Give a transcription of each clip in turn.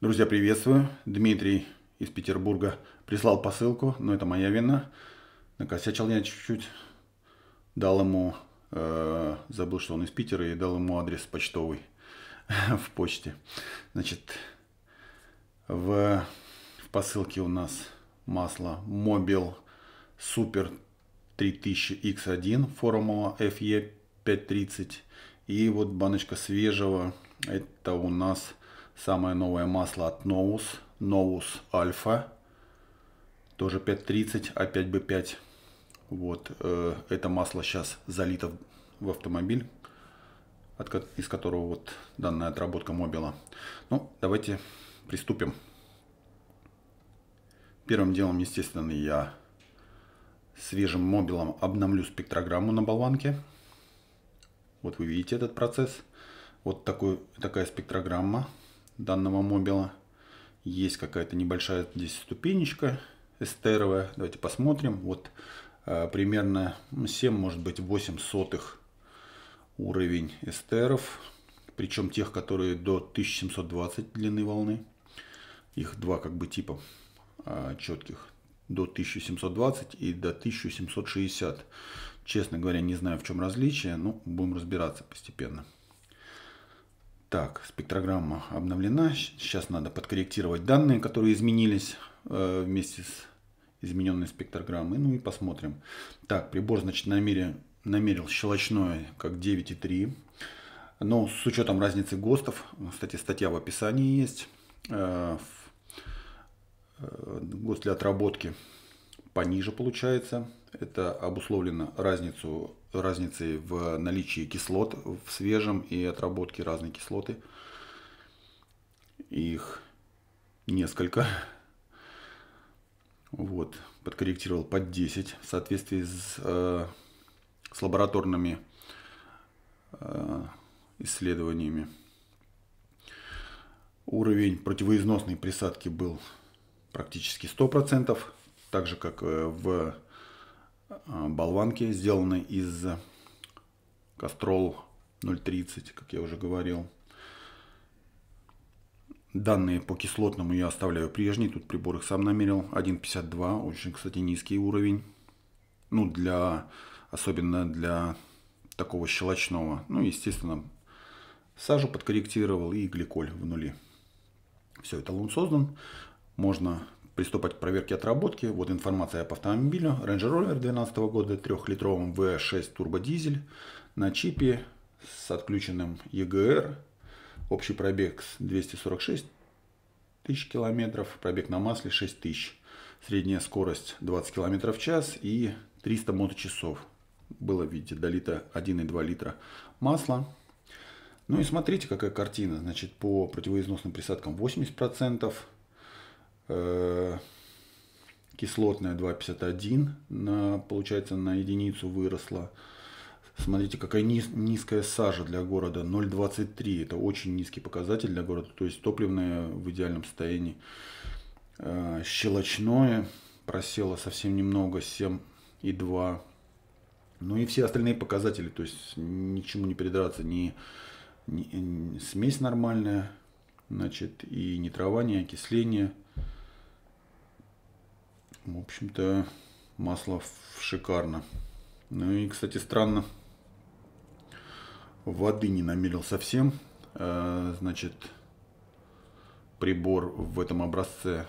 Друзья, приветствую. Дмитрий из Петербурга прислал посылку, но это моя вина. Накосячил я чуть-чуть. Дал ему, э, забыл, что он из Питера, и дал ему адрес почтовый в почте. Значит, в, в посылке у нас масло Mobil Super 3000X1 формула FE 530. И вот баночка свежего, это у нас Самое новое масло от Nous, Nous Alpha, тоже 5.30, опять а бы 5. Вот, э, это масло сейчас залито в автомобиль, от, из которого вот данная отработка мобила. Ну, давайте приступим. Первым делом, естественно, я свежим мобилом обновлю спектрограмму на болванке. Вот вы видите этот процесс. Вот такой, такая спектрограмма данного мобила. Есть какая-то небольшая здесь ступенечка эстеровая. Давайте посмотрим. Вот э, примерно 7, может быть 8 сотых уровень эстеров. Причем тех, которые до 1720 длины волны. Их два как бы типа э, четких. До 1720 и до 1760. Честно говоря, не знаю, в чем различие, но будем разбираться постепенно. Так, спектрограмма обновлена. Сейчас надо подкорректировать данные, которые изменились э, вместе с измененной спектрограммой. Ну и посмотрим. Так, прибор, значит, намерен, намерил щелочное как 9,3. Но с учетом разницы ГОСТов, кстати, статья в описании есть, э, э, ГОСТ для отработки пониже получается. Это обусловлено разницу, разницей в наличии кислот в свежем и отработке разной кислоты. Их несколько. Вот, подкорректировал под 10 в соответствии с, э, с лабораторными э, исследованиями. Уровень противоизносной присадки был практически 100% так же, как э, в э, болванке, сделаны из Кастрол 0.30, как я уже говорил. Данные по кислотному я оставляю прежние, тут прибор их сам намерил. 1.52, очень, кстати, низкий уровень. Ну, для, особенно для такого щелочного. Ну, естественно, сажу подкорректировал и гликоль в нуле. Все, это лун создан. Можно приступать к проверке отработки. Вот информация по автомобилю. Range Rover 2012 года, трехлитровым V6 турбодизель на чипе с отключенным EGR. Общий пробег 246 тысяч километров, пробег на масле 6 тысяч. Средняя скорость 20 км в час и 300 моточасов. Было, видите, долито 1,2 литра масла. Ну и смотрите, какая картина. Значит, по противоизносным присадкам 80%, Э, кислотная 2,51 на, получается на единицу выросла. Смотрите, какая низ, низкая сажа для города, 0,23. Это очень низкий показатель для города, то есть топливное в идеальном состоянии. Э, щелочное просело совсем немного, и 7,2. Ну и все остальные показатели, то есть ничему не придраться. Ни, ни, ни смесь нормальная, значит, и не трава, не а окисление – в общем-то, масло шикарно. Ну и, кстати, странно, воды не намерил совсем. Э, значит, прибор в этом образце,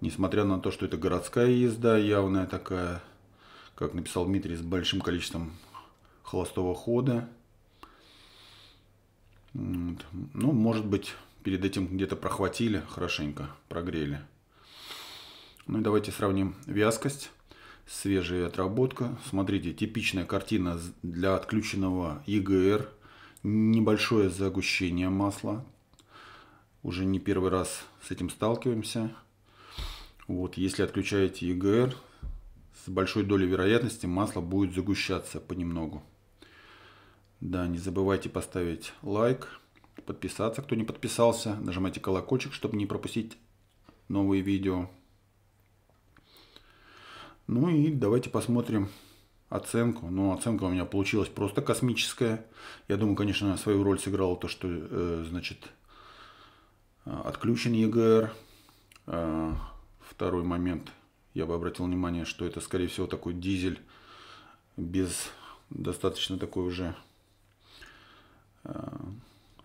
несмотря на то, что это городская езда, явная такая, как написал Дмитрий, с большим количеством холостого хода. Ну, может быть, перед этим где-то прохватили хорошенько, прогрели. Ну и давайте сравним вязкость, свежая отработка. Смотрите, типичная картина для отключенного ЕГР Небольшое загущение масла. Уже не первый раз с этим сталкиваемся. Вот, если отключаете ЕГР с большой долей вероятности масло будет загущаться понемногу. Да, не забывайте поставить лайк, подписаться, кто не подписался. Нажимайте колокольчик, чтобы не пропустить новые видео. Ну и давайте посмотрим оценку. Но ну, оценка у меня получилась просто космическая. Я думаю, конечно, свою роль сыграло то, что, э, значит, э, отключен ЕГР. Э, второй момент. Я бы обратил внимание, что это, скорее всего, такой дизель без достаточно такой уже э,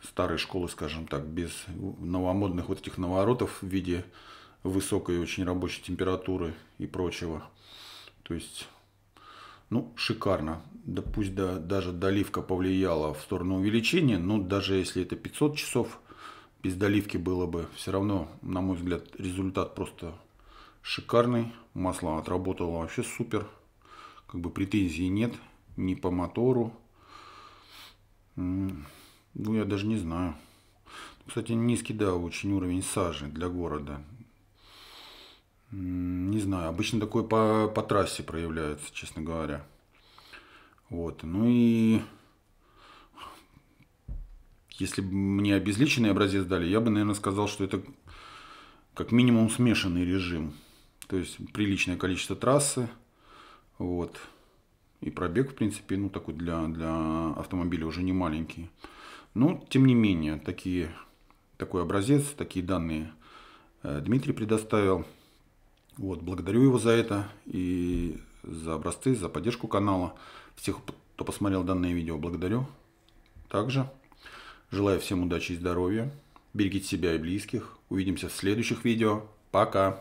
старой школы, скажем так, без новомодных вот этих наворотов в виде высокой очень рабочей температуры и прочего. То есть, ну, шикарно. Да пусть да, даже доливка повлияла в сторону увеличения, но даже если это 500 часов, без доливки было бы все равно, на мой взгляд, результат просто шикарный. Масло отработало вообще супер. Как бы претензий нет ни по мотору. Ну, я даже не знаю. Кстати, низкий, да, очень уровень сажи для города. Не знаю, обычно такое по, по трассе проявляется, честно говоря. Вот, ну и если бы мне обезличенный образец дали, я бы, наверное, сказал, что это как минимум смешанный режим. То есть приличное количество трассы, вот, и пробег, в принципе, ну такой для, для автомобиля уже не маленький. Но, тем не менее, такие, такой образец, такие данные э, Дмитрий предоставил. Вот, благодарю его за это и за образцы, за поддержку канала. Всех, кто посмотрел данное видео, благодарю. Также желаю всем удачи и здоровья. Берегите себя и близких. Увидимся в следующих видео. Пока!